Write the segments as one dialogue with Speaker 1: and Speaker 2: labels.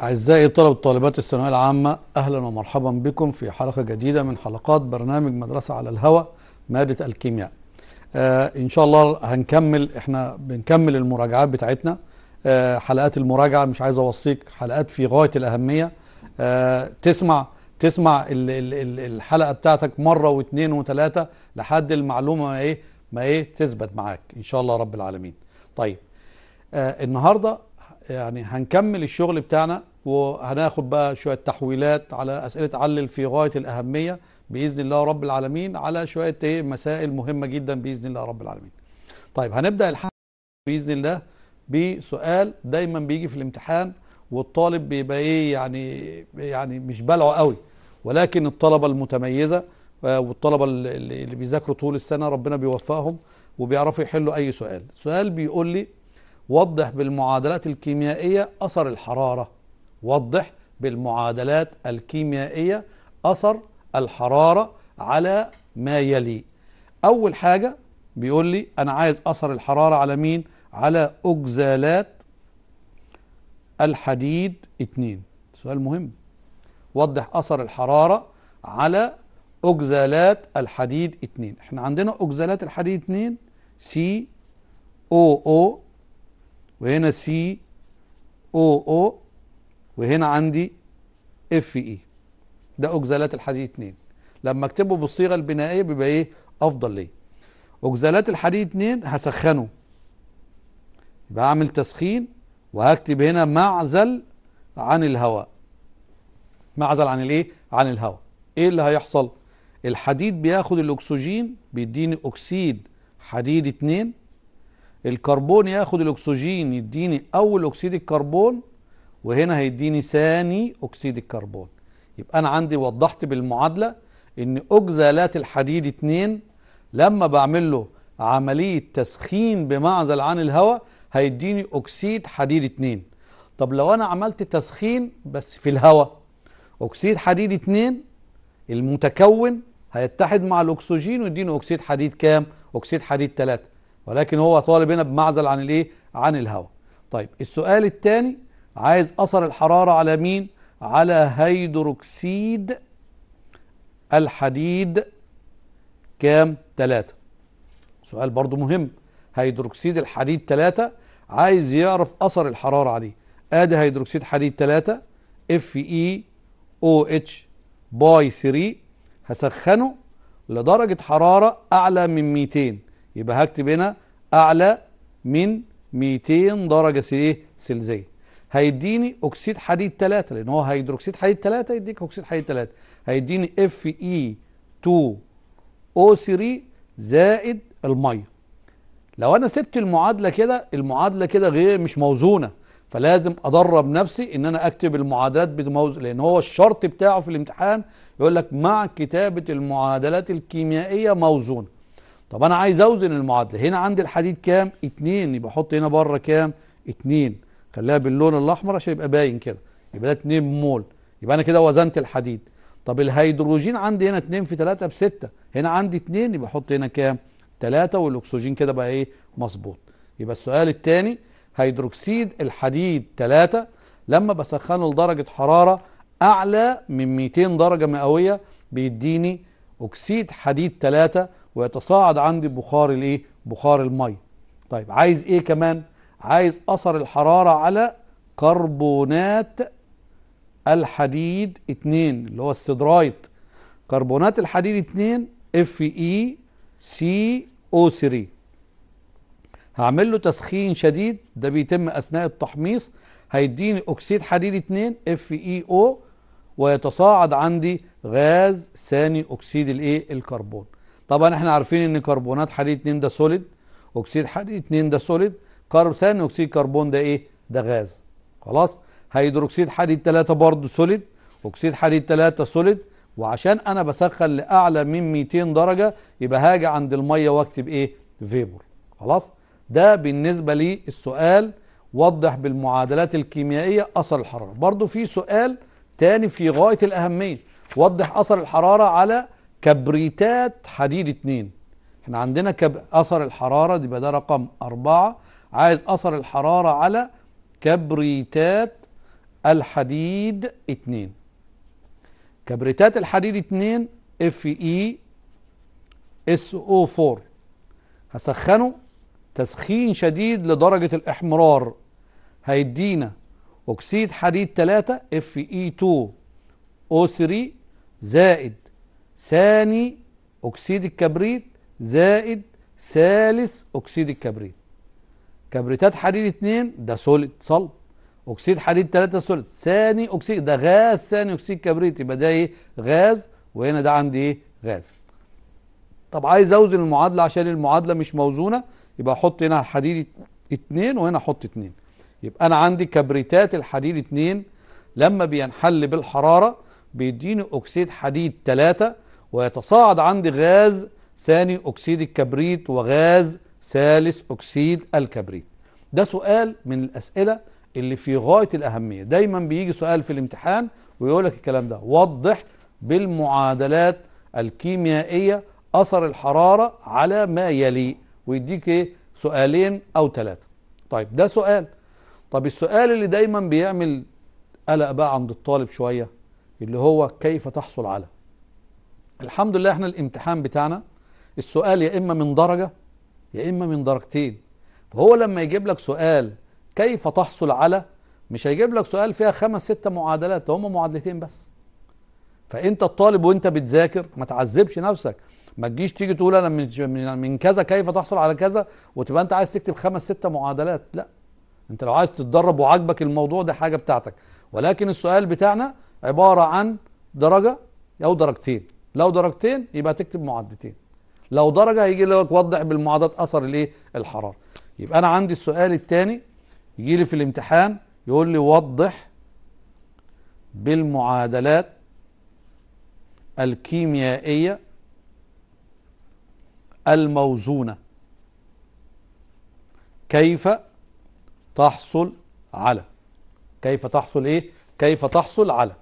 Speaker 1: أعزائي طلب وطالبات الثانوية العامة أهلا ومرحبا بكم في حلقة جديدة من حلقات برنامج مدرسة على الهوى مادة الكيمياء آه إن شاء الله هنكمل إحنا بنكمل المراجعات بتاعتنا آه حلقات المراجعة مش عايز أوصيك حلقات في غاية الأهمية آه تسمع تسمع الـ الـ الحلقة بتاعتك مرة واثنين وثلاثة لحد المعلومة ما إيه ما إيه تثبت معاك إن شاء الله رب العالمين طيب آه النهارده يعني هنكمل الشغل بتاعنا وهناخد بقى شويه تحويلات على اسئله علل في غايه الاهميه باذن الله رب العالمين على شويه ايه مسائل مهمه جدا باذن الله رب العالمين. طيب هنبدا الحلقه باذن الله بسؤال دايما بيجي في الامتحان والطالب بيبقى ايه يعني يعني مش بلعه قوي ولكن الطلبه المتميزه آه، والطلبه اللي بيذاكروا طول السنه ربنا بيوفقهم وبيعرفوا يحلوا اي سؤال. سؤال بيقول لي وضح بالمعادلات الكيميائية أثر الحرارة وضح بالمعادلات الكيميائية أثر الحرارة على ما يلي أول حاجة بيقول لي أنا عايز أثر الحرارة على مين؟ على أجزالات الحديد اتنين سؤال مهم وضح أثر الحرارة على أجزالات الحديد اتنين احنا عندنا أجزالات الحديد اتنين سي او او وهنا سي او او وهنا عندي اف اي e. ده اوكزالات الحديد 2 لما اكتبه بالصيغه البنائيه بيبقى ايه افضل ليه اوكزالات الحديد 2 هسخنه يبقى اعمل تسخين وهكتب هنا معزل عن الهواء معزل عن الايه عن الهواء ايه اللي هيحصل الحديد بياخد الاكسجين بيديني اكسيد حديد 2 الكربون ياخد الاكسجين يديني اول اكسيد الكربون وهنا هيديني ثاني اكسيد الكربون يبقى انا عندي وضحت بالمعادله ان اجزالات الحديد 2 لما بعمل له عمليه تسخين بمعزل عن الهواء هيديني اكسيد حديد 2 طب لو انا عملت تسخين بس في الهواء اكسيد حديد 2 المتكون هيتحد مع الاكسجين ويديني اكسيد حديد كام اكسيد حديد 3 ولكن هو طالب هنا بمعزل عن الايه عن الهواء طيب السؤال الثاني عايز اثر الحراره على مين على هيدروكسيد الحديد كام ثلاثة. سؤال برضو مهم هيدروكسيد الحديد ثلاثة عايز يعرف اثر الحراره عليه ادي هيدروكسيد حديد ثلاثة اف اي او اتش باي 3 هسخنه لدرجه حراره اعلى من 200 يبقى هكتب هنا أعلى من 200 درجة ايه سلزية هيديني أكسيد حديد 3 لأن هو هيدروكسيد حديد 3 يديك أكسيد حديد 3 هيديني اف اي 2 او 3 زائد المية لو أنا سبت المعادلة كده المعادلة كده غير مش موزونة فلازم أدرب نفسي إن أنا أكتب المعادلات بموز لأن هو الشرط بتاعه في الامتحان يقول لك مع كتابة المعادلات الكيميائية موزونة طب انا عايز اوزن المعادله هنا عندي الحديد كام 2 يبقى احط هنا بره كام 2 خليها باللون الاحمر عشان يبقى باين كده يبقى ده 2 مول يبقى انا كده وزنت الحديد طب الهيدروجين عندي هنا 2 في 3 ب 6 هنا عندي 2 يبقى احط هنا كام 3 والاكسجين كده بقى ايه مظبوط يبقى السؤال الثاني هيدروكسيد الحديد 3 لما بسخنه لدرجه حراره اعلى من 200 درجه مئويه بيديني اكسيد حديد 3 ويتصاعد عندي بخار الايه بخار الميه طيب عايز ايه كمان عايز اثر الحراره على كربونات الحديد 2 اللي هو السدرايت كربونات الحديد 2 اف اي سي او 3 هعمل له تسخين شديد ده بيتم اثناء التحميص هيديني اكسيد حديد 2 اف اي او ويتصاعد عندي غاز ثاني اكسيد الايه الكربون طبعا احنا عارفين ان كربونات حديد 2 ده سوليد اكسيد حديد 2 ده سوليد كرب ثاني اكسيد كربون ده ايه ده غاز خلاص هيدروكسيد حديد 3 برضه سوليد اكسيد حديد 3 سوليد وعشان انا بسخن لاعلى من 200 درجه يبقى هاجي عند الميه واكتب ايه فيبر خلاص ده بالنسبه للسؤال وضح بالمعادلات الكيميائيه اثر الحراره برضه في سؤال تاني في غايه الاهميه وضح اثر الحراره على كبريتات حديد اتنين احنا عندنا كب... اثر الحرارة يبقى ده رقم اربعة عايز اثر الحرارة على كبريتات الحديد اتنين كبريتات الحديد اتنين اف اي اس او 4 هسخنه تسخين شديد لدرجة الاحمرار هيدينا اكسيد حديد 3 اف اي 2 او 3 زائد ثاني أكسيد الكبريت زائد ثالث أكسيد الكبريت كبريتات حديد اثنين ده سوليد صلب أكسيد حديد ثلاثه سوليد ثاني أكسيد ده غاز ثاني أكسيد كبريت يبقى ده إيه غاز وهنا ده عندي إيه غاز طب عايز أوزن المعادلة عشان المعادلة مش موزونة يبقى أحط هنا الحديد اثنين وهنا أحط اثنين يبقى أنا عندي كبريتات الحديد اثنين لما بينحل بالحرارة بيديني أكسيد حديد ثلاثة ويتصاعد عندي غاز ثاني أكسيد الكبريت وغاز ثالث أكسيد الكبريت ده سؤال من الأسئلة اللي في غاية الأهمية دايما بيجي سؤال في الامتحان ويقول لك الكلام ده وضح بالمعادلات الكيميائية أثر الحرارة على ما يلي ويديك ايه سؤالين أو ثلاثة طيب ده سؤال طب السؤال اللي دايما بيعمل قلق بقى عند الطالب شوية اللي هو كيف تحصل على الحمد لله احنا الامتحان بتاعنا السؤال يا اما من درجه يا اما من درجتين فهو لما يجيب لك سؤال كيف تحصل على مش هيجيب لك سؤال فيها خمس ست معادلات هم معادلتين بس فانت الطالب وانت بتذاكر ما تعذبش نفسك ما تجيش تيجي تقول انا من من كذا كيف تحصل على كذا وتبقى انت عايز تكتب خمس ست معادلات لا انت لو عايز تتدرب وعاجبك الموضوع ده حاجه بتاعتك ولكن السؤال بتاعنا عباره عن درجه او درجتين لو درجتين يبقى تكتب معدتين لو درجه هيجي لك وضح بالمعادلات اثر الايه الحراره يبقى انا عندي السؤال الثاني يجي لي في الامتحان يقول لي وضح بالمعادلات الكيميائيه الموزونه كيف تحصل على كيف تحصل ايه كيف تحصل على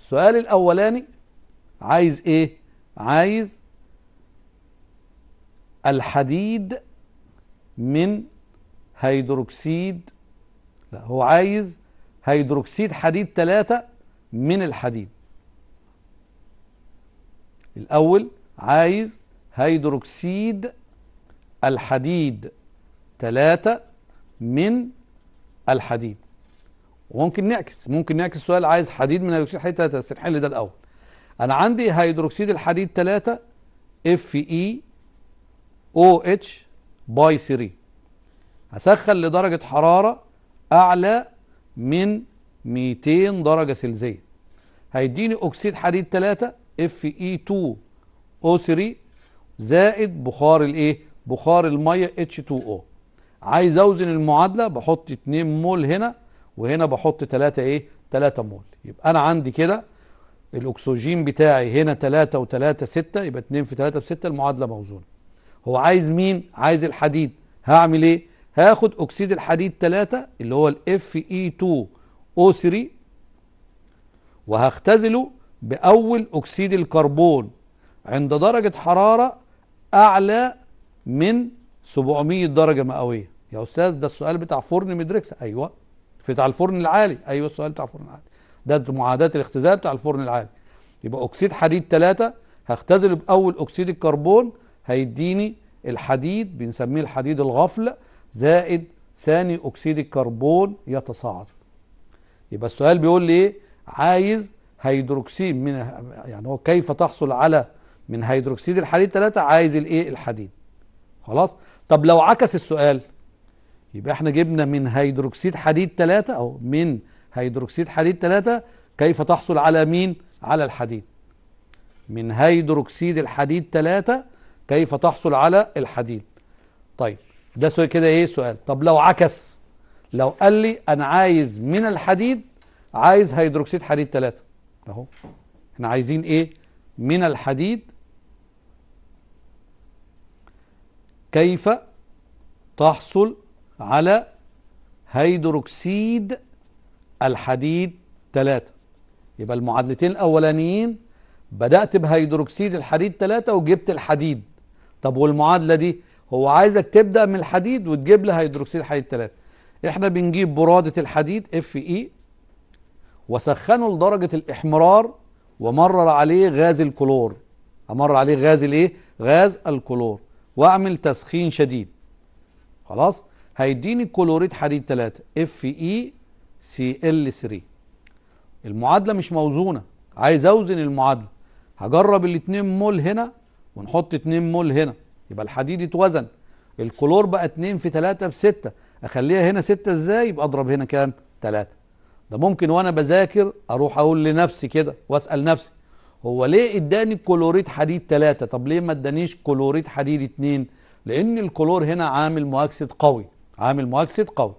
Speaker 1: السؤال الاولاني عايز ايه عايز الحديد من هيدروكسيد لا هو عايز هيدروكسيد حديد ثلاثة من الحديد الأول عايز هيدروكسيد الحديد ثلاثة من الحديد وممكن نعكس ممكن نعكس سؤال عايز حديد من هيدروكسيد حديد ثلاثة بس نحل ده الأول أنا عندي هيدروكسيد الحديد 3 اف اي او اتش باي 3 هسخن لدرجة حرارة أعلى من 200 درجة سلزية هيديني أكسيد حديد 3 اف اي 2 او 3 زائد بخار الايه بخار الميه اتش 2 او عايز اوزن المعادله بحط 2 مول هنا وهنا بحط 3 ايه 3 مول يبقى انا عندي كده الاكسجين بتاعي هنا 3 و3 6 يبقى 2 في 3 في 6 المعادله موزونه هو عايز مين عايز الحديد هعمل ايه هاخد اكسيد الحديد 3 اللي هو الاف اي 2 او 3 وهختزله باول اكسيد الكربون عند درجه حراره اعلى من 700 درجه مئويه يا استاذ ده السؤال بتاع فرن ميدريكس ايوه بتاع الفرن العالي ايوه السؤال بتاع الفرن العالي ده معادله الاختزال بتاع الفرن العادي يبقى اكسيد حديد 3 هختزله باول اكسيد الكربون هيديني الحديد بنسميه الحديد الغفل زائد ثاني اكسيد الكربون يتصاعد يبقى السؤال بيقول لي ايه عايز هيدروكسيد من يعني هو كيف تحصل على من هيدروكسيد الحديد 3 عايز الايه الحديد خلاص طب لو عكس السؤال يبقى احنا جبنا من هيدروكسيد حديد 3 او من هيدروكسيد حديد 3 كيف تحصل على مين على الحديد من هيدروكسيد الحديد 3 كيف تحصل على الحديد طيب ده سؤال كده ايه سؤال طب لو عكس لو قال لي انا عايز من الحديد عايز هيدروكسيد حديد 3 اهو احنا عايزين ايه من الحديد كيف تحصل على هيدروكسيد الحديد ثلاثة يبقى المعادلتين الأولانيين بدأت بهيدروكسيد الحديد ثلاثة وجبت الحديد طب والمعادلة دي هو عايزك تبدأ من الحديد وتجيب لي هيدروكسيد الحديد ثلاثة احنا بنجيب برادة الحديد اف اي وسخنه لدرجة الإحمرار ومرر عليه غاز الكلور امر عليه غاز الايه غاز الكلور واعمل تسخين شديد خلاص هيديني كلوريد حديد ثلاثة اف اي سي ال 3 المعادله مش موزونه عايز اوزن المعادله هجرب ال 2 مول هنا ونحط 2 مول هنا يبقى الحديد اتوزن الكلور بقى 2 في 3 في 6 اخليها هنا 6 ازاي يبقى اضرب هنا كام 3 ده ممكن وانا بذاكر اروح اقول لنفسي كده واسال نفسي هو ليه اداني كلوريد حديد 3 طب ليه ما ادانيش كلوريد حديد 2 لان الكلور هنا عامل مؤكسد قوي عامل مؤكسد قوي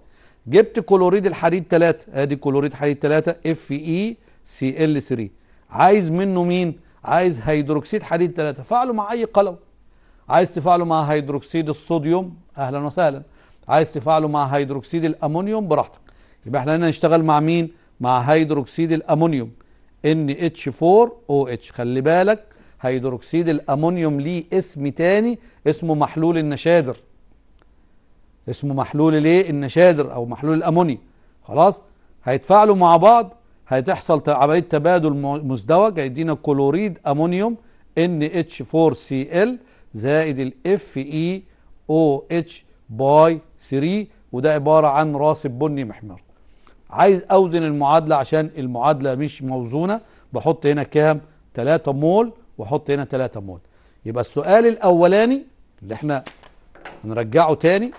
Speaker 1: جبت كلوريد الحديد 3 ادي كلوريد حديد 3 اف اي سي ال 3 عايز منه مين عايز هيدروكسيد حديد 3 فعله مع اي قلم عايز تفعله مع هيدروكسيد الصوديوم اهلا وسهلا عايز تفعله مع هيدروكسيد الامونيوم براحتك يبقى احنا هنا نشتغل مع مين مع هيدروكسيد الامونيوم NH4OH خلي بالك هيدروكسيد الامونيوم ليه اسم تاني اسمه محلول النشادر اسمه محلول الايه النشادر او محلول الامونيا خلاص هيتفاعلوا مع بعض هتحصل عمليه تبادل مزدوج هيدينا كلوريد امونيوم NH4Cl زائد او اتش باي 3 وده عباره عن راسب بني محمر عايز اوزن المعادله عشان المعادله مش موزونه بحط هنا كام 3 مول واحط هنا 3 مول يبقى السؤال الاولاني اللي احنا نرجعه تاني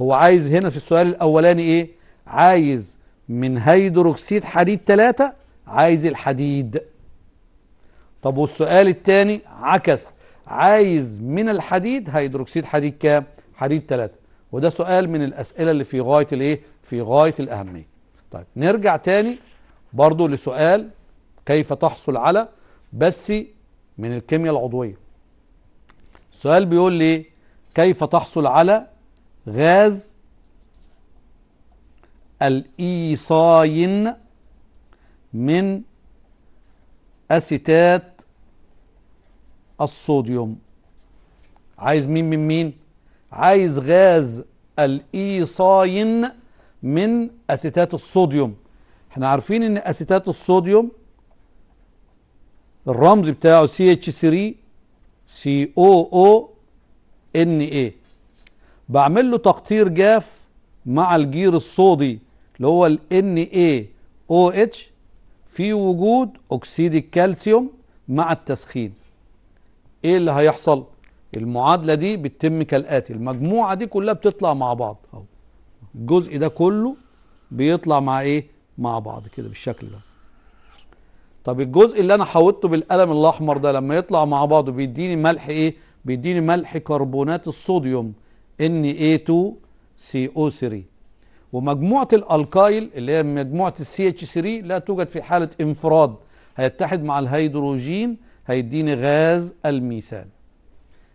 Speaker 1: هو عايز هنا في السؤال الأولاني إيه عايز من هيدروكسيد حديد ثلاثة عايز الحديد طب والسؤال الثاني عكس عايز من الحديد هيدروكسيد حديد كام حديد ثلاثة وده سؤال من الأسئلة اللي في غاية الإيه في غاية الأهمية طيب نرجع تاني برضو لسؤال كيف تحصل على بس من الكيمياء العضوية السؤال بيقول لي كيف تحصل على غاز الإيصاين من أسيتات الصوديوم عايز مين من مين عايز غاز الإيصاين من أسيتات الصوديوم احنا عارفين ان أسيتات الصوديوم الرمز بتاعه CH3 COONA بعمل له تقطير جاف مع الجير الصودي اللي هو ال NaOH في وجود أكسيد الكالسيوم مع التسخين إيه اللي هيحصل؟ المعادلة دي بتتم كالآتي المجموعة دي كلها بتطلع مع بعض أهو الجزء ده كله بيطلع مع إيه؟ مع بعض كده بالشكل ده طب الجزء اللي أنا حاوطته بالقلم الأحمر ده لما يطلع مع بعضه بيديني ملح إيه؟ بيديني ملح كربونات الصوديوم Na2CO3 ومجموعة الألكايل اللي هي مجموعة السي CH3 لا توجد في حالة انفراد هيتحد مع الهيدروجين هيديني غاز الميثان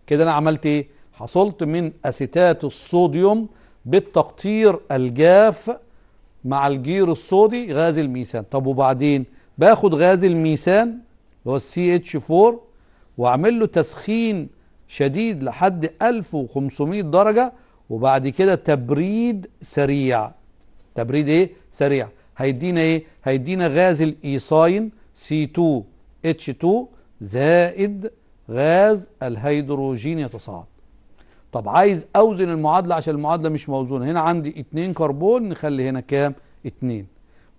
Speaker 1: كده أنا عملت إيه؟ حصلت من أسيتات الصوديوم بالتقطير الجاف مع الجير الصودي غاز الميثان طب وبعدين باخد غاز الميثان اللي هو السي اتش 4 واعمل له تسخين شديد لحد 1500 درجة وبعد كده تبريد سريع تبريد ايه سريع هيدينا ايه هيدينا غاز الايصاين C2H2 زائد غاز الهيدروجين يتصاعد طب عايز اوزن المعادلة عشان المعادلة مش موزونة هنا عندي 2 كربون نخلي هنا كام 2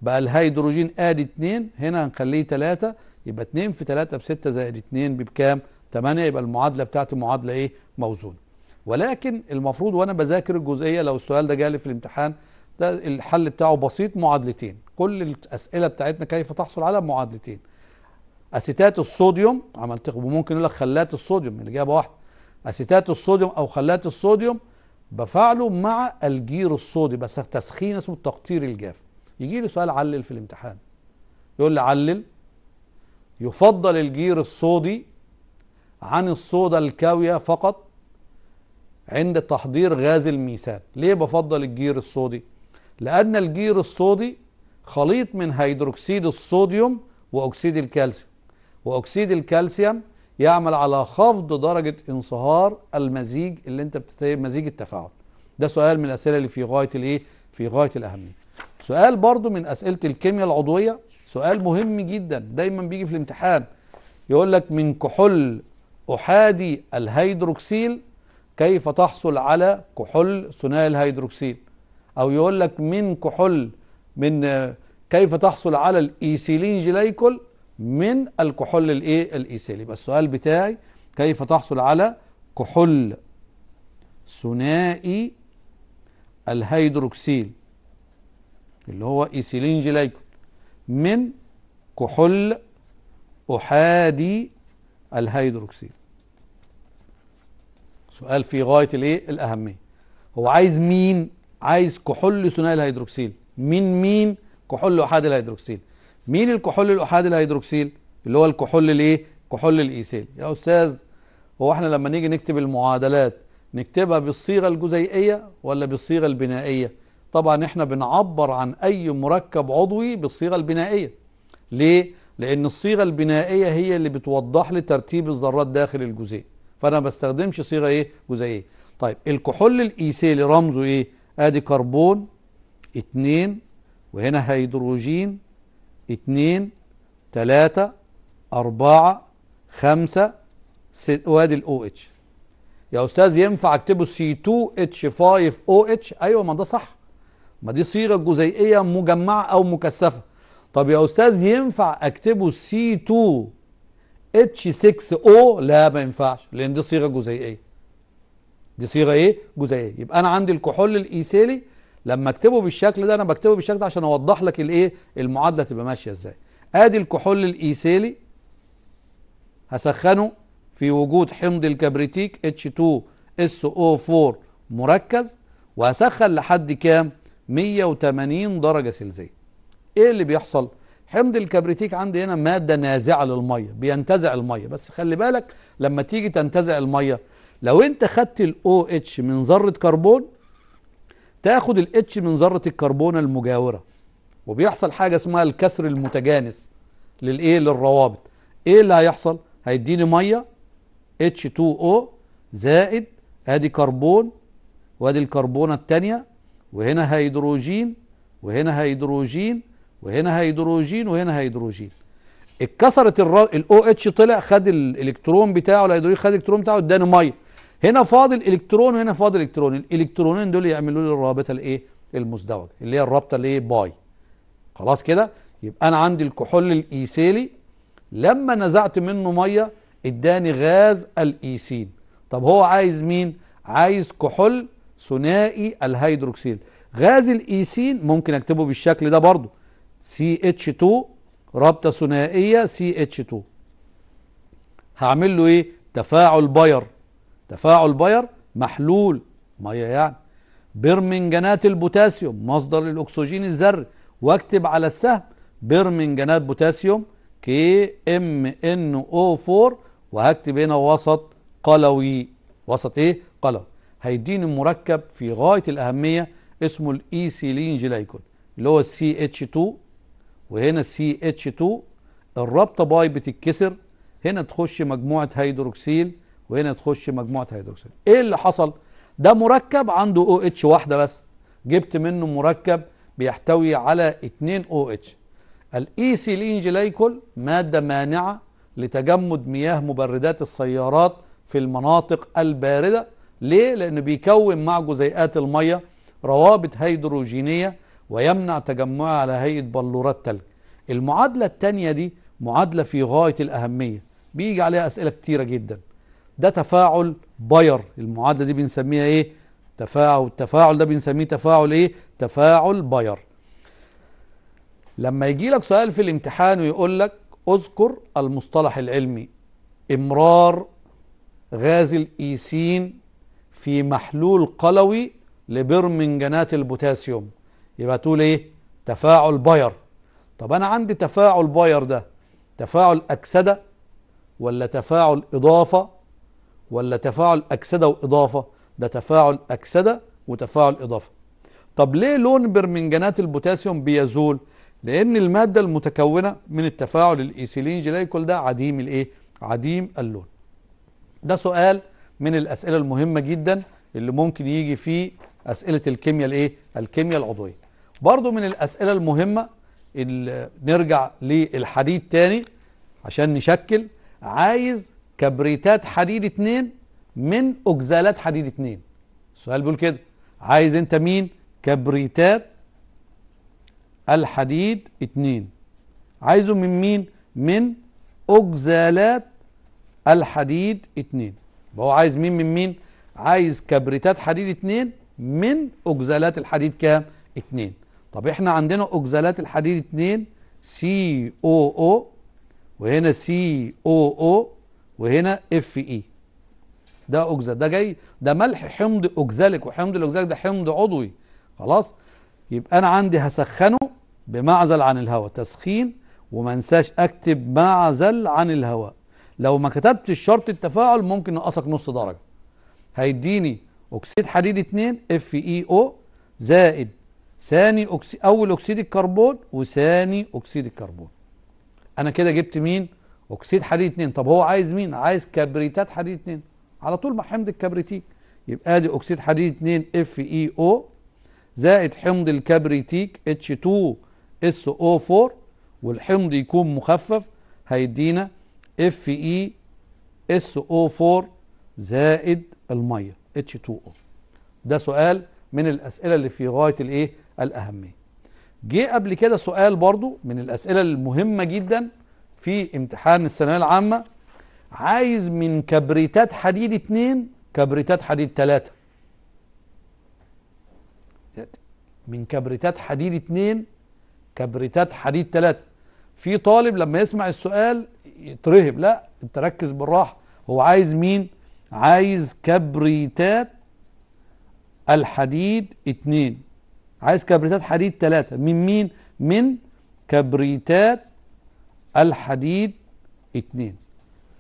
Speaker 1: بقى الهيدروجين ادي 2 هنا هنخليه 3 يبقى 2 في 3 ب 6 زائد 2 بكام 8 يبقى المعادله بتاعتي معادله ايه موزونه ولكن المفروض وانا بذاكر الجزئيه لو السؤال ده جالي في الامتحان ده الحل بتاعه بسيط معادلتين كل الاسئله بتاعتنا كيف تحصل على معادلتين اسيتات الصوديوم عملت وممكن يقول لك خلات الصوديوم الاجابه واحده اسيتات الصوديوم او خلات الصوديوم بفعله مع الجير الصودي بس تسخين اسمه التقطير الجاف يجي لي سؤال علل في الامتحان يقول لي علل يفضل الجير الصودي عن الصودا الكاوية فقط عند تحضير غاز الميثان ليه بفضل الجير الصودي لأن الجير الصودي خليط من هيدروكسيد الصوديوم وأكسيد الكالسيوم وأكسيد الكالسيوم يعمل على خفض درجة انصهار المزيج اللي انت بتتايب مزيج التفاعل ده سؤال من الأسئلة اللي في غاية الايه في غاية الأهمية سؤال برضو من أسئلة الكيمياء العضوية سؤال مهم جدا دايما بيجي في الامتحان يقول لك من كحول أحادي الهيدروكسيل كيف تحصل على كحول ثنائي الهيدروكسيل أو يقول لك من كحول من كيف تحصل على الإيسيلين جليكول من الكحول الايه الإيسيل يبقى السؤال بتاعي كيف تحصل على كحول ثنائي الهيدروكسيل اللي هو إيسيلين جليكول من كحول أحادي الهيدروكسيل سؤال في غايه الايه الاهميه هو عايز مين عايز كحول ثنائي الهيدروكسيل مين مين كحول احاد الهيدروكسيل مين الكحول الاحاد الهيدروكسيل اللي هو الكحول الايه كحول الايثيل يا استاذ هو احنا لما نيجي نكتب المعادلات نكتبها بالصيغه الجزيئيه ولا بالصيغه البنائيه طبعا احنا بنعبر عن اي مركب عضوي بالصيغه البنائيه ليه لان الصيغه البنائيه هي اللي بتوضح لي ترتيب الذرات داخل الجزيء فانا ما بستخدمش صيغه ايه جزيئيه طيب الكحول الايثيلي رمزه ايه ادي كربون اتنين وهنا هيدروجين اتنين تلاتة أربعة خمسة ست وادي الأو اتش يا أستاذ ينفع أكتبه سي 2 اتش 5 او اتش أيوة ما ده صح ما دي صيغة جزيئية مجمعة أو مكثفة طب يا أستاذ ينفع أكتبه سي 2 H6O لا ما ينفعش لان دي صيغه جزيئيه دي صيغه ايه جزيئيه يبقى انا عندي الكحول الايثيلي لما اكتبه بالشكل ده انا بكتبه بالشكل ده عشان اوضح لك الايه المعادله تبقى ماشيه ازاي ادي الكحول الايثيلي هسخنه في وجود حمض الكبريتيك H2SO4 مركز وهسخن لحد كام 180 درجه سلزيه ايه اللي بيحصل حمض الكبريتيك عندي هنا ماده نازعه للميه بينتزع الميه بس خلي بالك لما تيجي تنتزع الميه لو انت خدت الاو اتش من ذره كربون تاخد الاتش من ذره الكربون المجاوره وبيحصل حاجه اسمها الكسر المتجانس للايه للروابط ايه اللي هيحصل هيديني ميه H2O زائد ادي كربون وادي الكربونه الثانيه وهنا هيدروجين وهنا هيدروجين وهنا هيدروجين وهنا هيدروجين اتكسرت الاو اتش طلع خد الالكترون بتاعه الهيدروجين خد الالكترون بتاعه اداني ميه هنا فاضل الكترون وهنا فاضل الكترون الالكترونين دول يعملوا لي الرابطه الايه المزدوجه اللي هي الرابطه الايه باي خلاص كده يبقى انا عندي الكحول الايثيلي لما نزعت منه ميه اداني غاز الايسين طب هو عايز مين عايز كحول ثنائي الهيدروكسيل غاز الايسين ممكن اكتبه بالشكل ده برضه CH2 رابطة ثنائية CH2 هعمل له ايه تفاعل باير تفاعل باير محلول ميه يعني برمنجانات البوتاسيوم مصدر للاكسجين الذري واكتب على السهم برمنجانات بوتاسيوم كي ام ان او 4 وهكتب هنا وسط قلوي وسط ايه قلوي هيديني مركب في غايه الاهميه اسمه الايسيلين جلايكول e اللي هو السي اتش 2 وهنا ch اتش 2 الرابطه باي بتتكسر هنا تخش مجموعه هيدروكسيل وهنا تخش مجموعه هيدروكسيل ايه اللي حصل ده مركب عنده او OH اتش واحده بس جبت منه مركب بيحتوي على 2 او اتش سيلين e جليكول ماده مانعه لتجمد مياه مبردات السيارات في المناطق البارده ليه لانه بيكون مع جزيئات الميه روابط هيدروجينيه ويمنع تجمعها على هيئة بلورات تلج المعادلة الثانيه دي معادلة في غاية الأهمية بيجي عليها أسئلة كتيرة جدا ده تفاعل باير المعادلة دي بنسميها إيه تفاعل التفاعل ده بنسميه تفاعل إيه تفاعل باير لما يجي لك سؤال في الامتحان ويقول لك اذكر المصطلح العلمي امرار غاز الايسين في محلول قلوي لبرمنجانات البوتاسيوم يبقى تقول ايه تفاعل باير طب انا عندي تفاعل باير ده تفاعل اكسده ولا تفاعل اضافه ولا تفاعل اكسده واضافه ده تفاعل اكسده وتفاعل اضافه طب ليه لون برمنجانات البوتاسيوم بيزول لان الماده المتكونه من التفاعل الايسيلين جلايكول ده عديم الايه عديم اللون ده سؤال من الاسئله المهمه جدا اللي ممكن يجي فيه اسئله الكيمياء الايه الكيمياء العضويه برضو من الأسئلة المهمة نرجع للحديد تاني عشان نشكل عايز كبريتات حديد اتنين من أجزالات حديد اتنين السؤال بيقول كده عايز انت مين كبريتات الحديد اتنين عايزه من مين من أجزالات الحديد اتنين هو عايز مين من مين عايز كبريتات حديد اتنين من أجزالات الحديد كام اتنين طب احنا عندنا اكزالات الحديد 2 سي او او وهنا سي او او وهنا اف اي e. ده اكزال ده جاي ده ملح حمض اكزاليك وحمض الاكزاليك ده حمض عضوي خلاص يبقى انا عندي هسخنه بمعزل عن الهواء تسخين وما انساش اكتب معزل عن الهواء لو ما كتبتش شرط التفاعل ممكن نقصك نص درجه هيديني اكسيد حديد 2 اف اي او زائد ثاني أكسي أول أكسيد الكربون وثاني أكسيد الكربون أنا كده جبت مين؟ أكسيد حديد 2 طب هو عايز مين؟ عايز كبريتات حديد 2 على طول مع حمض الكبريتيك يبقى ادي اكسيد حديد 2 اف اي او زائد حمض الكبريتيك اتش 2 اس او 4 والحمض يكون مخفف هيدينا اف اي اس او 4 زائد الميه اتش 2 او ده سؤال من الاسئله اللي في غايه الايه الأهمية جه قبل كده سؤال برضو من الأسئلة المهمة جدا في امتحان الثانوية العامة عايز من كبريتات حديد اتنين كبريتات حديد تلاتة من كبريتات حديد اتنين كبريتات حديد تلاتة في طالب لما يسمع السؤال يترهب لا انت ركز بالراحة هو عايز مين عايز كبريتات الحديد اتنين عايز كبريتات حديد ثلاثة من مين من كبريتات الحديد اثنين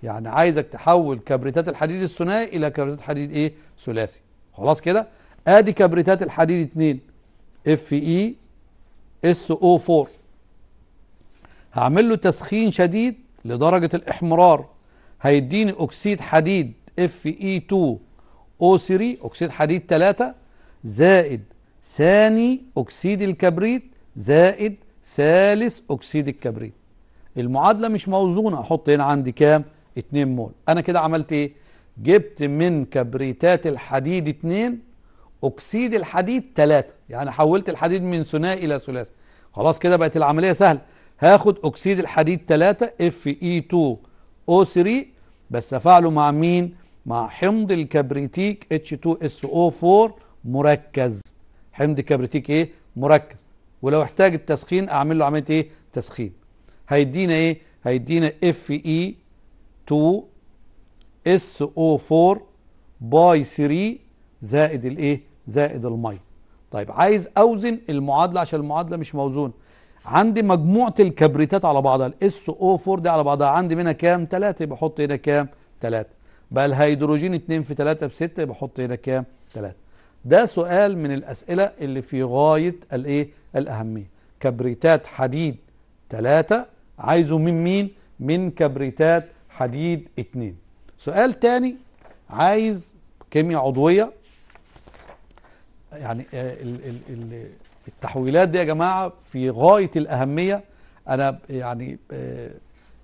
Speaker 1: يعني عايزك تحول كبريتات الحديد الثنائي الى كبريتات حديد ايه ثلاثي خلاص كده ادي كبريتات الحديد اثنين اف اي اس او 4 هعمل له تسخين شديد لدرجة الاحمرار هيديني اكسيد حديد اف اي 2 او 3 اكسيد حديد 3 زائد ثاني أكسيد الكبريت زائد ثالث أكسيد الكبريت المعادلة مش موزونة أحط هنا عندي كام 2 مول أنا كده عملت إيه جبت من كبريتات الحديد 2 أكسيد الحديد 3 يعني حولت الحديد من ثنائي إلى ثلاثي خلاص كده بقت العملية سهلة هاخد أكسيد الحديد 3 Fe2O3 بس أفعله مع مين؟ مع حمض الكبريتيك H2SO4 مركز حمض كبريتيك ايه مركز ولو احتاج التسخين اعمل له عمليه ايه تسخين هيدينا ايه هيدينا اف اي 2 اس او 4 باي 3 زائد الايه زائد الميه طيب عايز اوزن المعادله عشان المعادله مش موزونه عندي مجموعه الكبريتات على بعضها الاس او 4 دي على بعضها عندي منها كام 3 بحط هنا كام 3 بقى الهيدروجين 2 في 3 ب 6 بحط هنا كام 3 ده سؤال من الأسئلة اللي في غاية الإيه؟ الأهمية كبريتات حديد ثلاثة عايزه من مين؟ من كبريتات حديد اتنين سؤال تاني عايز كيمياء عضوية يعني آه، التحويلات دي يا جماعة في غاية الأهمية أنا يعني آه،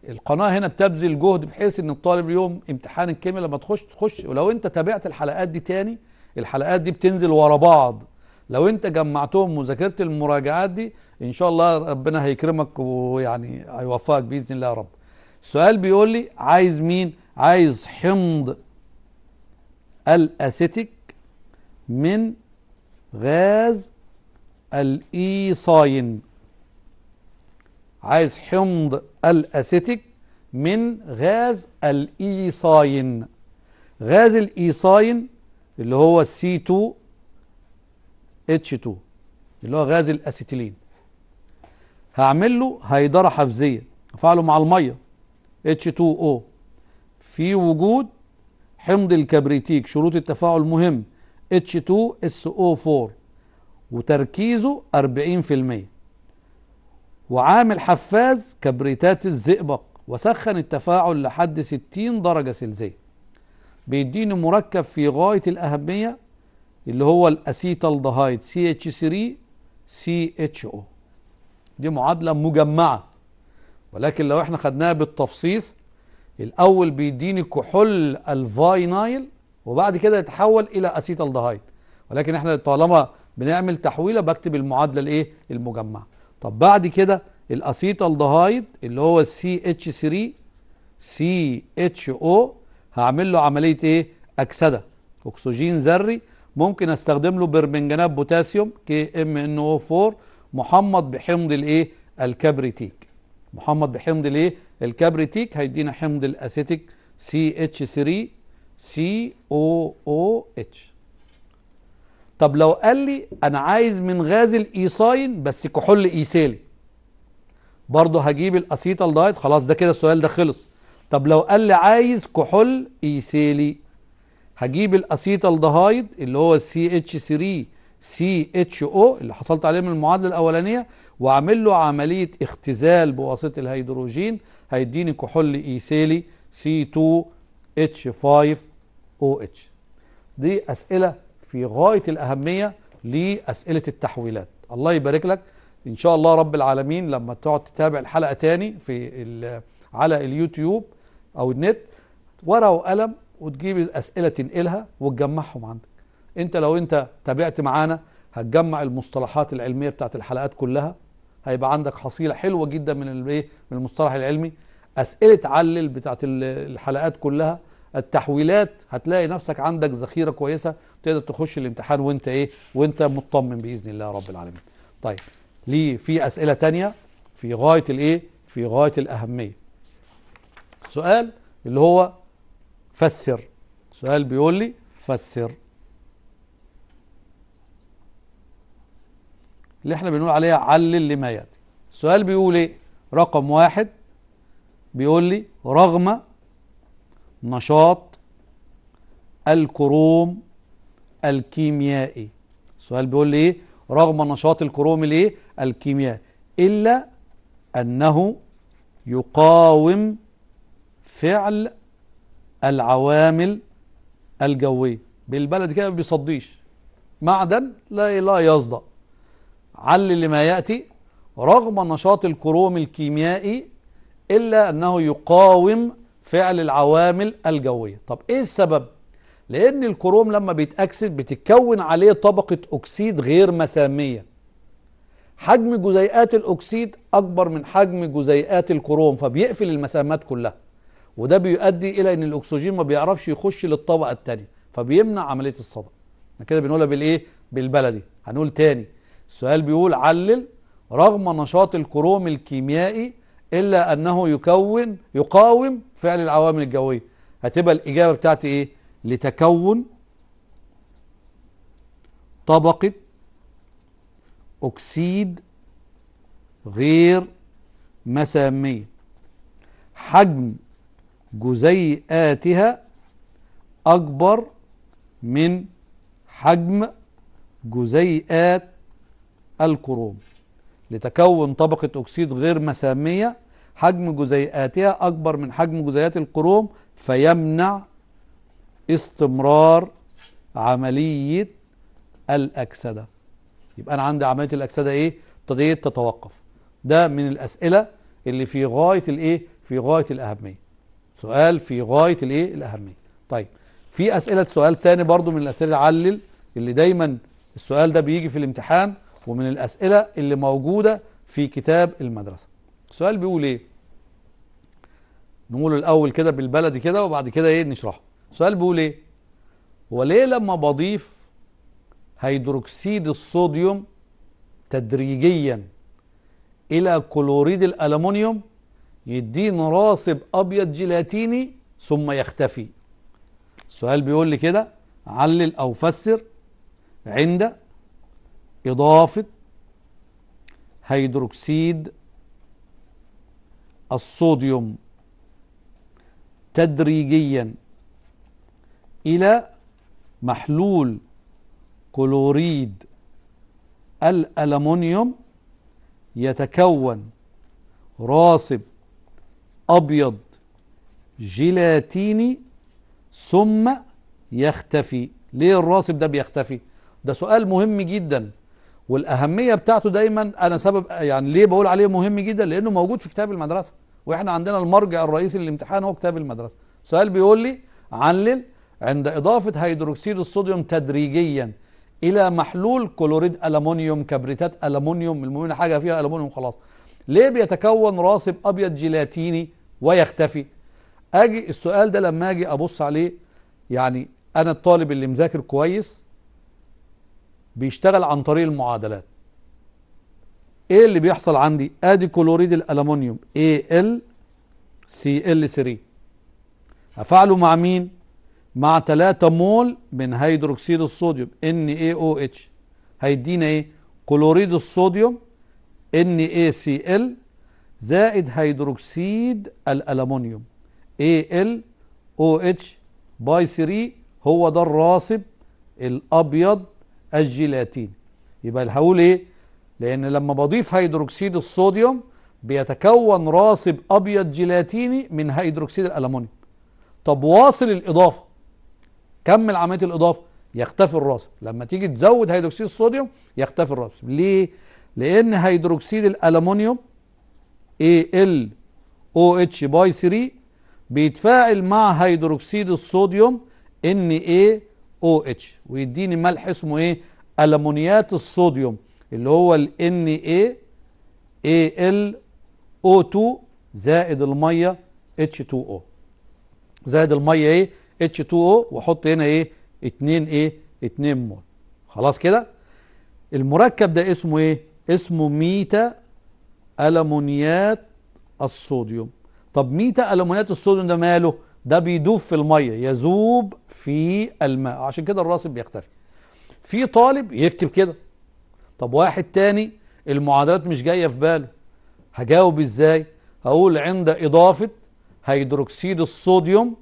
Speaker 1: القناة هنا بتبذل جهد بحيث ان الطالب اليوم امتحان الكيمياء لما تخش تخش ولو انت تابعت الحلقات دي تاني الحلقات دي بتنزل ورا بعض لو انت جمعتهم مذاكره المراجعات دي ان شاء الله ربنا هيكرمك ويعني هيوفقك باذن الله يا رب السؤال بيقول لي عايز مين عايز حمض الاسيتيك من غاز الايصاين عايز حمض الاسيتيك من غاز الايصاين غاز الايصاين اللي هو c 2 اتش 2 اللي هو غاز الاسيتيلين هعمل له هيدره حفزيه افعله مع الميه اتش 2 او في وجود حمض الكبريتيك شروط التفاعل مهم اتش 2 اس او 4 وتركيزه 40% وعامل حفاز كبريتات الزئبق وسخن التفاعل لحد 60 درجة سلسية بيديني مركب في غاية الأهمية اللي هو الأسيتالدهايد CH3CHO دي معادلة مجمعة ولكن لو احنا خدناها بالتفصيص الأول بيديني كحول الفاينايل وبعد كده يتحول إلى أسيتالدهايد ولكن احنا طالما بنعمل تحويلة بكتب المعادلة الإيه المجمعة طب بعد كده الأسيتالدهايد اللي هو CH3 CHO هعمل له عملية ايه اكسدة اكسجين ذري ممكن استخدم له برمنجانات بوتاسيوم كي ام ان او 4 محمض بحمض الايه الكبريتيك محمض بحمض الايه الكبريتيك هيدينا حمض الاسيتيك سي اتش 3 سي او او اتش طب لو قال لي انا عايز من غاز الايصاين بس كحول ايسالي برضه هجيب الاسيتال دايت خلاص ده كده السؤال ده خلص طب لو قال لي عايز كحول ايثيلي هجيب الاسيتال دهايد اللي هو السي اتش 3 سي اتش او اللي حصلت عليه من المعادله الاولانيه واعمل له عمليه اختزال بواسطه الهيدروجين هيديني كحول ايثيلي سي 2 اتش 5 او اتش دي اسئله في غايه الاهميه لاسئله التحويلات الله يبارك لك ان شاء الله رب العالمين لما تقعد تتابع الحلقه تاني في على اليوتيوب او النت ورقه وقلم وتجيب الاسئله تنقلها وتجمعهم عندك انت لو انت تابعت معانا هتجمع المصطلحات العلميه بتاعت الحلقات كلها هيبقى عندك حصيله حلوه جدا من الايه من المصطلح العلمي اسئله علل بتاعت الحلقات كلها التحويلات هتلاقي نفسك عندك ذخيره كويسه تقدر تخش الامتحان وانت ايه وانت مطمن باذن الله رب العالمين طيب ليه في اسئله تانية في غايه الايه في غايه الاهميه سؤال اللي هو فسر سؤال بيقول لي فسر اللي احنا بنقول عليها علل لما ياتي السؤال بيقول ايه رقم واحد بيقول لي رغم نشاط الكروم الكيميائي السؤال بيقول لي ايه رغم نشاط الكروم الايه الكيميائي الا انه يقاوم فعل العوامل الجوية بالبلد كده ما بيصديش معدن لا لا يصدأ علل لما يأتي رغم نشاط الكروم الكيميائي إلا أنه يقاوم فعل العوامل الجوية طب إيه السبب؟ لأن الكروم لما بيتأكسد بتتكون عليه طبقة أكسيد غير مسامية حجم جزيئات الأكسيد أكبر من حجم جزيئات الكروم فبيقفل المسامات كلها وده بيؤدي الى ان الاكسجين ما بيعرفش يخش للطبقه الثانيه فبيمنع عمليه الصدى احنا كده بنقولها بالايه بالبلدي هنقول تاني السؤال بيقول علل رغم نشاط الكروم الكيميائي الا انه يكون يقاوم فعل العوامل الجويه هتبقى الاجابه بتاعتي ايه لتكون طبقه اكسيد غير مساميه حجم جزيئاتها أكبر من حجم جزيئات الكروم لتكون طبقة أكسيد غير مسامية حجم جزيئاتها أكبر من حجم جزيئات الكروم فيمنع استمرار عملية الأكسدة يبقى أنا عندي عملية الأكسدة إيه؟ ابتديت تتوقف ده من الأسئلة اللي في غاية الإيه؟ في غاية الأهمية سؤال في غاية الايه الأهمية طيب في أسئلة سؤال تاني برضو من الأسئلة علل اللي دايما السؤال ده بيجي في الامتحان ومن الأسئلة اللي موجودة في كتاب المدرسة السؤال بيقول ايه نقوله الأول كده بالبلدي كده وبعد كده ايه نشرحه السؤال بيقول ايه هو ليه لما بضيف هيدروكسيد الصوديوم تدريجيا إلى كلوريد الألمونيوم يديني راصب ابيض جيلاتيني ثم يختفي السؤال بيقول لي كده علل او فسر عند اضافه هيدروكسيد الصوديوم تدريجيا الى محلول كلوريد الالمونيوم يتكون راصب أبيض جيلاتيني ثم يختفي ليه الراسب ده بيختفي ده سؤال مهم جدا والأهمية بتاعته دايما أنا سبب يعني ليه بقول عليه مهم جدا لأنه موجود في كتاب المدرسة وإحنا عندنا المرجع الرئيسي للامتحان هو كتاب المدرسة سؤال بيقول لي علل عند إضافة هيدروكسيد الصوديوم تدريجيا إلى محلول كلوريد ألمونيوم كبريتات ألمونيوم المهم حاجة فيها ألمونيوم خلاص ليه بيتكون راسب ابيض جيلاتيني ويختفي اجي السؤال ده لما اجي ابص عليه يعني انا الطالب اللي مذاكر كويس بيشتغل عن طريق المعادلات ايه اللي بيحصل عندي ادي كلوريد الالومنيوم ال سي ال 3 افعله مع مين مع 3 مول من هيدروكسيد الصوديوم ان اي او اتش هيدينا ايه كلوريد الصوديوم NaCl زائد هيدروكسيد او AlOH باي 3 هو ده الراسب الأبيض الجيلاتين يبقى الحول إيه؟ لأن لما بضيف هيدروكسيد الصوديوم بيتكون راسب أبيض جيلاتيني من هيدروكسيد الألمونيوم طب واصل الإضافة كمل عملية الإضافة يختفي الراسب لما تيجي تزود هيدروكسيد الصوديوم يختفي الراسب ليه؟ لأن هيدروكسيد الألمونيوم ALOH باي 3 بيتفاعل مع هيدروكسيد الصوديوم NaOH ويديني ملح اسمه ايه؟ ألمونيات الصوديوم اللي هو ال Na AlO2 زائد المية H2O زائد المية ايه؟ H2O واحط هنا ايه؟ 2 ايه؟ 2 مول خلاص كده؟ المركب ده اسمه ايه؟ اسمه ميتا ألمونيات الصوديوم طب ميتا ألمونيات الصوديوم ده ماله ده بيدوب في المية يذوب في الماء عشان كده الراسب بيختفي في طالب يكتب كده طب واحد تاني المعادلات مش جاية في باله هجاوب ازاي هقول عند إضافة هيدروكسيد الصوديوم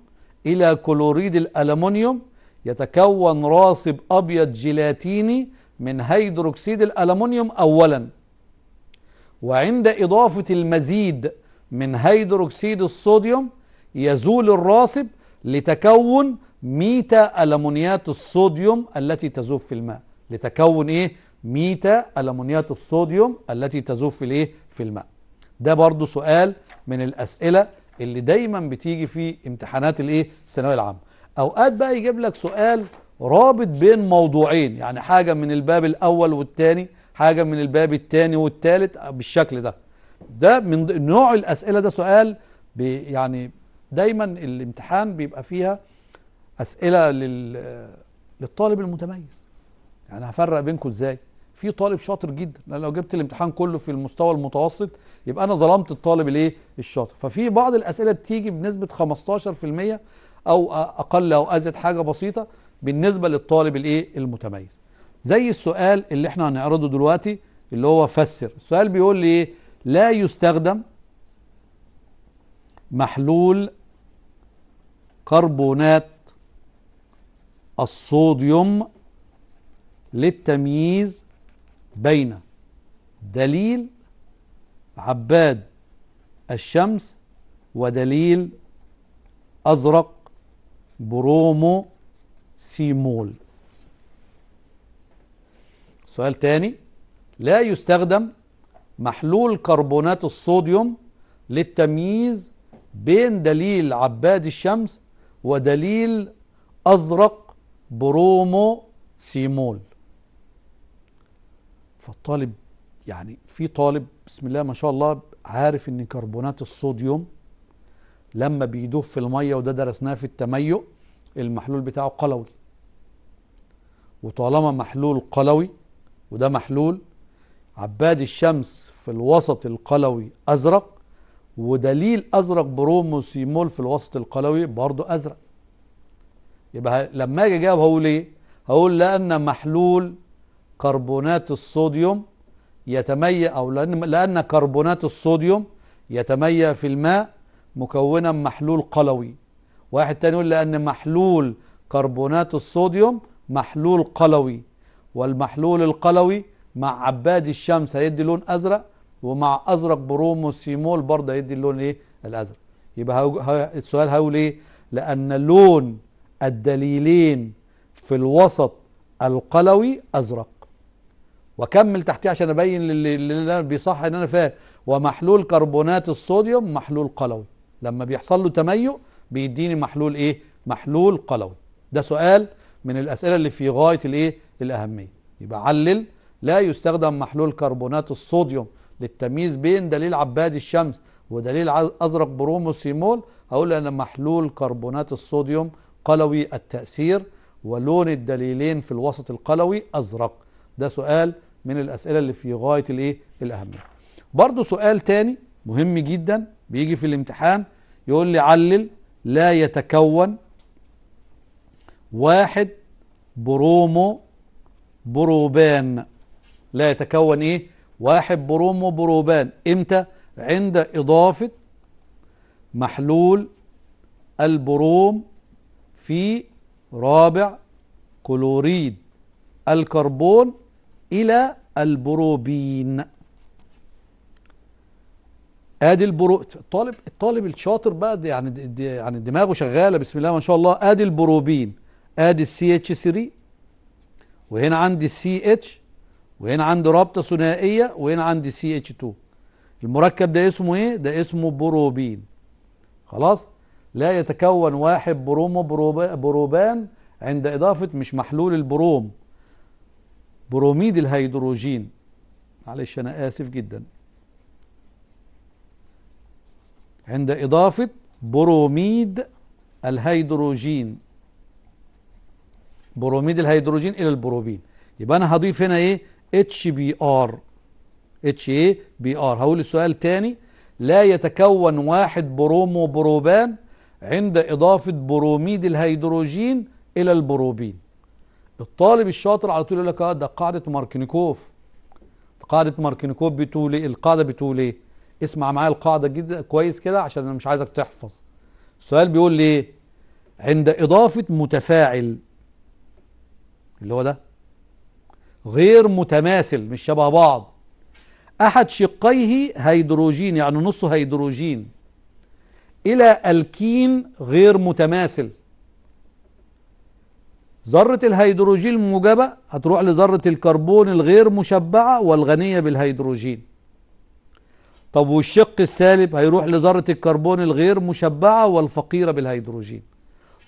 Speaker 1: إلى كلوريد الألمونيوم يتكون راسب أبيض جيلاتيني من هيدروكسيد الالومنيوم أولا وعند إضافة المزيد من هيدروكسيد الصوديوم يزول الراسب لتكون ميتا ألمونيات الصوديوم التي تذوب في الماء لتكون إيه؟ ميتا ألمونيات الصوديوم التي تذوب في الإيه؟ في الماء ده برضو سؤال من الأسئلة اللي دايما بتيجي في امتحانات الإيه؟ الثانوية العامة أوقات بقى يجيب لك سؤال رابط بين موضوعين يعني حاجة من الباب الأول والثاني حاجة من الباب الثاني والثالث بالشكل ده ده من نوع الأسئلة ده سؤال يعني دايما الامتحان بيبقى فيها أسئلة لل للطالب المتميز يعني هفرق بينكم ازاي في طالب شاطر جدا لو جبت الامتحان كله في المستوى المتوسط يبقى انا ظلمت الطالب الايه الشاطر ففي بعض الاسئله بتيجي بنسبه 15% او اقل او ازيد حاجه بسيطه بالنسبة للطالب الايه المتميز زي السؤال اللي احنا هنعرضه دلوقتي اللي هو فسر السؤال بيقول لي ايه لا يستخدم محلول كربونات الصوديوم للتمييز بين دليل عباد الشمس ودليل أزرق برومو سي مول سؤال تاني لا يستخدم محلول كربونات الصوديوم للتمييز بين دليل عباد الشمس ودليل أزرق برومو سيمول فالطالب يعني في طالب بسم الله ما شاء الله عارف ان كربونات الصوديوم لما بيدوب في الميه وده درسناه في التميؤ المحلول بتاعه قلوي وطالما محلول قلوي وده محلول عباد الشمس في الوسط القلوي أزرق ودليل أزرق بروموسيمول في الوسط القلوي برضه أزرق يبقى لما أجي أجاوب هقول إيه؟ هقول لأن محلول كربونات الصوديوم يتمي أو لأن لأن كربونات الصوديوم يتميز في الماء مكونا محلول قلوي واحد تاني يقول لأن محلول كربونات الصوديوم محلول قلوي والمحلول القلوي مع عباد الشمس هيدي لون أزرق ومع أزرق بروم وسيمول برضه هيدي اللون إيه الأزرق يبقى هو... السؤال هقول إيه لأن لون الدليلين في الوسط القلوي أزرق واكمل تحتيه عشان ابين للي, للي بيصح ان انا فاهم ومحلول كربونات الصوديوم محلول قلوي لما بيحصل له تميؤ بيديني محلول ايه محلول قلوي ده سؤال من الاسئله اللي في غايه الايه الاهميه يبقى علل لا يستخدم محلول كربونات الصوديوم للتمييز بين دليل عباد الشمس ودليل ازرق بروموسيمول اقول ان محلول كربونات الصوديوم قلوي التاثير ولون الدليلين في الوسط القلوي ازرق ده سؤال من الاسئله اللي في غايه الايه الاهميه برضو سؤال تاني مهم جدا بيجي في الامتحان يقول لي علل لا يتكون واحد برومو بروبان لا يتكون ايه واحد برومو بروبان امتى عند اضافه محلول البروم في رابع كلوريد الكربون الى البروبين ادي البرو الطالب الطالب الشاطر بقى دي يعني دي يعني دماغه شغاله بسم الله ما شاء الله ادي البروبين ادي السي اتش 3 وهنا عندي السي اتش وهنا عندي رابطه ثنائيه وهنا عندي سي اتش 2 المركب ده اسمه ايه ده اسمه بروبين خلاص لا يتكون واحد برومو بروبان عند اضافه مش محلول البروم بروميد الهيدروجين معلش انا اسف جدا عند إضافة بروميد الهيدروجين بروميد الهيدروجين إلى البروبين يبقى أنا هضيف هنا إيه اتش بي ار اتش اي بي ار هقول السؤال تاني لا يتكون واحد برومو بروبان عند إضافة بروميد الهيدروجين إلى البروبين الطالب الشاطر على طول يقول لك اه ده قاعدة ماركنيكوف قاعدة ماركنيكوف بتقول ايه القاعدة بتقول ايه اسمع معايا القاعدة جدا كويس كده عشان أنا مش عايزك تحفظ السؤال بيقول لي عند إضافة متفاعل اللي هو ده غير متماثل مش شبه بعض أحد شقيه هيدروجين يعني نصه هيدروجين إلى الكين غير متماثل ذرة الهيدروجين الموجبة هتروح لذرة الكربون الغير مشبعة والغنية بالهيدروجين طب والشق السالب هيروح لذرة الكربون الغير مشبعة والفقيرة بالهيدروجين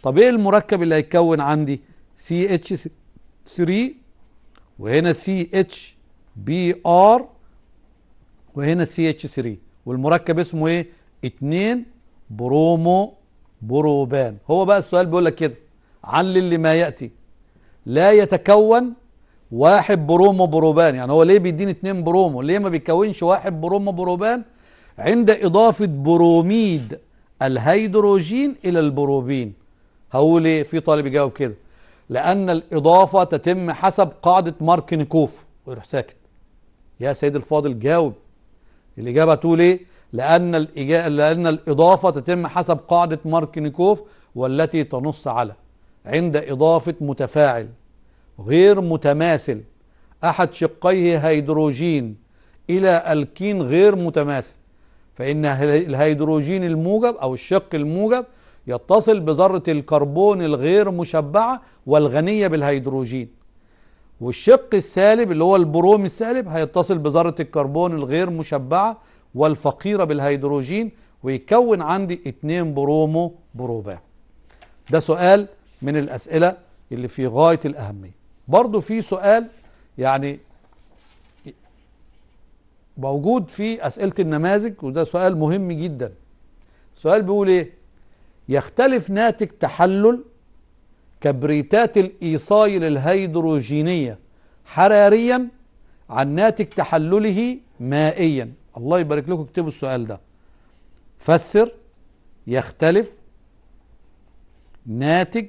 Speaker 1: طب ايه المركب اللي هيتكون عندي سي اتش 3 وهنا سي اتش بي ار وهنا سي اتش 3 والمركب اسمه ايه 2 برومو بروبان هو بقى السؤال بيقول لك كده علل لما ياتي لا يتكون واحد برومو بروبان يعني هو ليه بيديني اتنين برومو ليه ما بيكونش واحد برومو بروبان عند إضافة بروميد الهيدروجين إلى البروبين هقول ايه في طالب يجاوب كده لأن الإضافة تتم حسب قاعدة ماركنكوف ويروح ساكت يا سيد الفاضل جاوب الإجابة هتقول ايه لأن, لأن الإضافة تتم حسب قاعدة ماركنكوف والتي تنص على عند إضافة متفاعل غير متماثل أحد شقيه هيدروجين إلى ألكين غير متماثل فإن الهيدروجين الموجب أو الشق الموجب يتصل بذرة الكربون الغير مشبعة والغنية بالهيدروجين والشق السالب اللي هو البروم السالب هيتصل بذرة الكربون الغير مشبعة والفقيرة بالهيدروجين ويكون عندي اتنين برومو بروبا ده سؤال من الأسئلة اللي في غاية الأهمية برضو في سؤال يعني موجود في أسئلة النماذج وده سؤال مهم جدا سؤال بيقول إيه يختلف ناتج تحلل كبريتات الإيصايل الهيدروجينية حراريا عن ناتج تحلله مائيا الله يبارك لكم اكتبوا السؤال ده فسر يختلف ناتج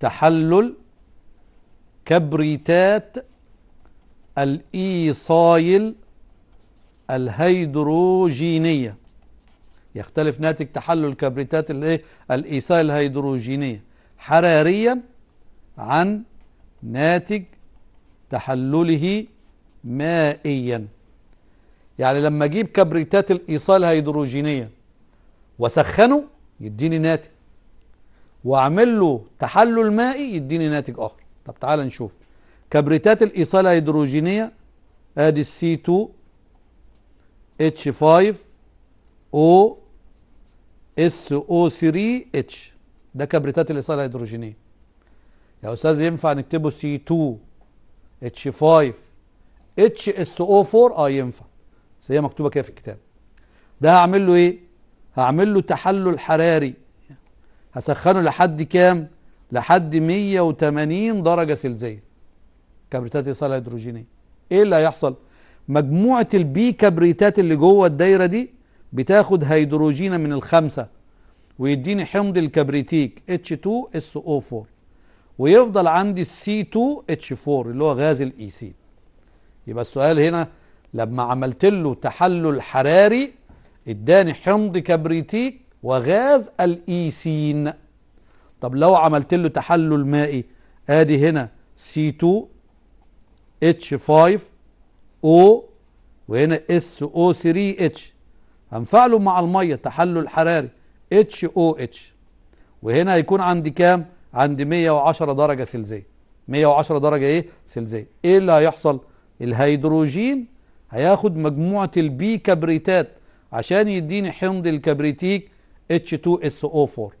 Speaker 1: تحلل كبريتات الإيصايل الهيدروجينية يختلف ناتج تحلل كبريتات الإيصايل الهيدروجينية حراريا عن ناتج تحلله مائيا يعني لما اجيب كبريتات الايصال الهيدروجينيه واسخنه يديني ناتج واعمل له تحلل مائي يديني ناتج اخر طب تعال نشوف كبريتات الإيصال الهيدروجينية ادي السي 2 اتش 5 او اس او 3 اتش ده كبريتات الايصال الهيدروجينيه يا استاذ ينفع نكتبه سي 2 اتش 5 اتش اس او 4 اه ينفع بس هي مكتوبه كده في الكتاب ده هعمل له ايه هعمل له تحلل حراري هسخنه لحد كام لحد 180 درجة سلزية كبريتات إيصال هيدروجيني إيه اللي هيحصل؟ مجموعة البي كبريتات اللي جوه الدايرة دي بتاخد هيدروجين من الخمسة ويديني حمض الكبريتيك H2SO4 ويفضل عندي C2H4 اللي هو غاز الاي سي e يبقى السؤال هنا لما عملت له تحلل حراري اداني حمض كبريتيك وغاز الايسين e طب لو عملت له تحلل مائي ادي هنا C2 H5 O وهنا SO3H هنفعله مع الميه تحلل حراري HOH وهنا هيكون عندي كام؟ عندي 110 درجه سلزيه 110 درجه ايه؟ سلزيه ايه اللي هيحصل؟ الهيدروجين هياخد مجموعه البي كبريتات عشان يديني حمض الكبريتيك H2SO4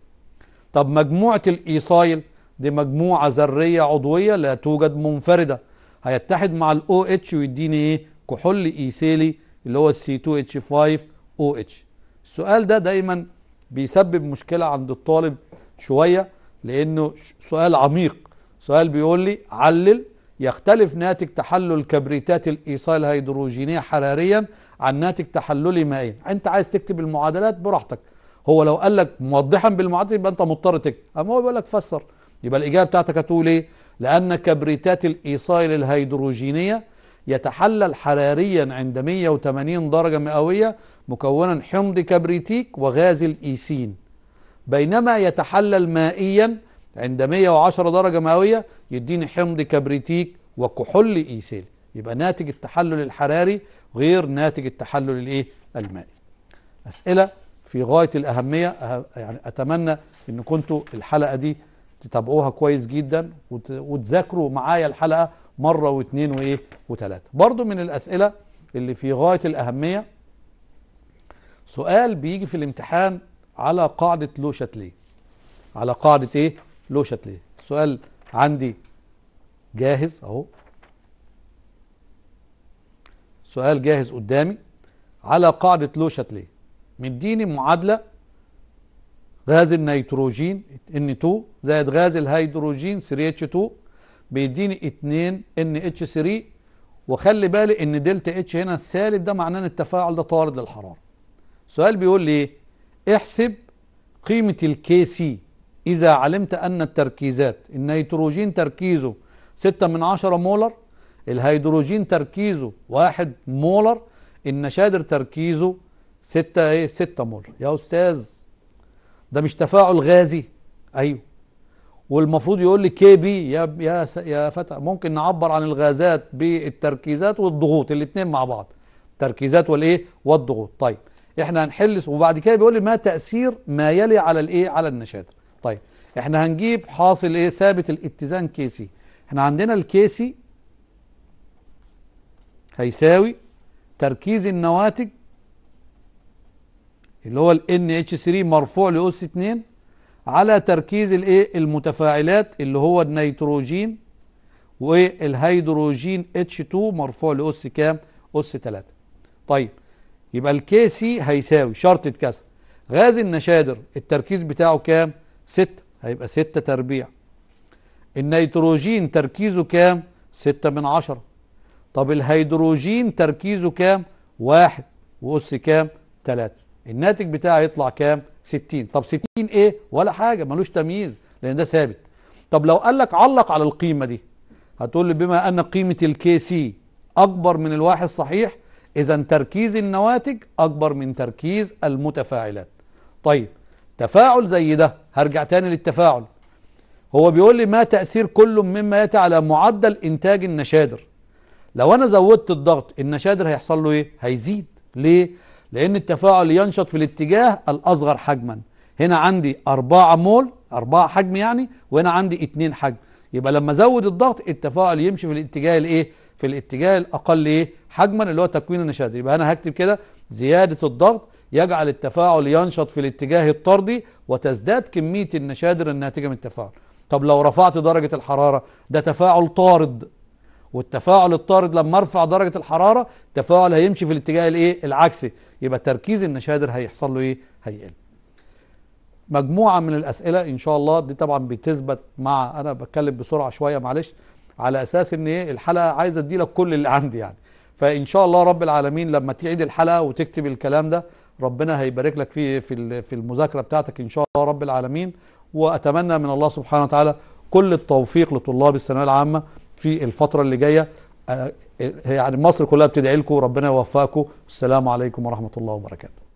Speaker 1: طب مجموعة الإيصايل دي مجموعة ذرية عضوية لا توجد منفردة هيتحد مع الـ OH ويديني إيه؟ كحول إيسيلي اللي هو السي 2 اتش 5 او اتش السؤال ده دايما بيسبب مشكلة عند الطالب شوية لأنه سؤال عميق سؤال بيقول لي علل يختلف ناتج تحلل كبريتات الإيصال الهيدروجينية حراريا عن ناتج تحللي مائيا أنت عايز تكتب المعادلات براحتك هو لو قال لك موضحا بالمعادله يبقى انت مضطر تكتب اما هو بيقول لك فسر يبقى الاجابه بتاعتك هتقول ايه لان كبريتات الايصال الهيدروجينيه يتحلل حراريا عند 180 درجه مئويه مكونا حمض كبريتيك وغاز الايسين بينما يتحلل مائيا عند 110 درجه مئويه يديني حمض كبريتيك وكحول ايسيل يبقى ناتج التحلل الحراري غير ناتج التحلل الايه المائي اسئله في غايه الاهميه أه، يعني اتمنى ان كنتوا الحلقه دي تتابعوها كويس جدا وتذاكروا معايا الحلقه مره واثنين وايه وثلاثه برضو من الاسئله اللي في غايه الاهميه سؤال بيجي في الامتحان على قاعده لو شاتليه على قاعده ايه لو شاتليه سؤال عندي جاهز اهو سؤال جاهز قدامي على قاعده لو شاتليه مديني معادلة غاز النيتروجين ان 2 زائد غاز الهيدروجين 3H2 بيديني 2 ان اتش 3 وخلي بالي ان دلتا اتش هنا الثالث ده معناه ان التفاعل ده طارد للحراره. السؤال بيقول لي ايه؟ احسب قيمه الكي سي اذا علمت ان التركيزات النيتروجين تركيزه 6 من 10 مولر الهيدروجين تركيزه 1 مولر النشادر تركيزه ستة ايه ستة مر يا استاذ ده مش تفاعل غازي ايوه والمفروض يقول لي كي بي يا يا يا فتى ممكن نعبر عن الغازات بالتركيزات والضغوط الاثنين مع بعض تركيزات والايه والضغوط طيب احنا هنحل وبعد كده بيقول لي ما تاثير ما يلي على الايه على النشاط طيب احنا هنجيب حاصل ايه ثابت الاتزان كيسي احنا عندنا الكيسي هيساوي تركيز النواتج اللي هو ال NH3 مرفوع لأس 2 على تركيز الايه المتفاعلات اللي هو النيتروجين والهيدروجين H2 مرفوع لأس كام؟ أس 3 طيب يبقى الكي سي هيساوي شرطة كذا غاز النشادر التركيز بتاعه كام؟ 6 هيبقى 6 تربيع النيتروجين تركيزه كام؟ 6 من 10 طب الهيدروجين تركيزه كام؟ 1 وأس كام؟ 3 الناتج بتاعي يطلع كام 60 طب 60 ايه ولا حاجه ملوش تمييز لان ده ثابت طب لو قال لك علق على القيمه دي هتقول لي بما ان قيمه الكي سي اكبر من الواحد صحيح اذا تركيز النواتج اكبر من تركيز المتفاعلات طيب تفاعل زي ده هرجع تاني للتفاعل هو بيقول لي ما تأثير كل مما يأتي على معدل إنتاج النشادر لو أنا زودت الضغط النشادر هيحصل له إيه؟ هيزيد ليه؟ لأن التفاعل ينشط في الاتجاه الأصغر حجما هنا عندي 4 مول 4 حجم يعني وهنا عندي 2 حجم يبقى لما ازود الضغط التفاعل يمشي في الاتجاه الايه في الاتجاه الاقل ايه حجما اللي هو تكوين النشاط يبقى انا هكتب كده زياده الضغط يجعل التفاعل ينشط في الاتجاه الطردي وتزداد كميه النشادر الناتجه من التفاعل طب لو رفعت درجه الحراره ده تفاعل طارد والتفاعل الطارد لما ارفع درجه الحراره التفاعل هيمشي في الاتجاه الايه العكسي يبقى تركيز النشادر هيحصل له ايه هيقل مجموعه من الاسئله ان شاء الله دي طبعا بتثبت مع انا بتكلم بسرعه شويه معلش على اساس ان ايه الحلقه عايزه ادي لك كل اللي عندي يعني فان شاء الله رب العالمين لما تعيد الحلقه وتكتب الكلام ده ربنا هيبارك لك فيه في في المذاكره بتاعتك ان شاء الله رب العالمين واتمنى من الله سبحانه وتعالى كل التوفيق لطلاب الثانويه العامه في الفترة اللي جاية آه، يعني مصر كلها بتدعي لكم ربنا يوفقكم والسلام عليكم ورحمة الله وبركاته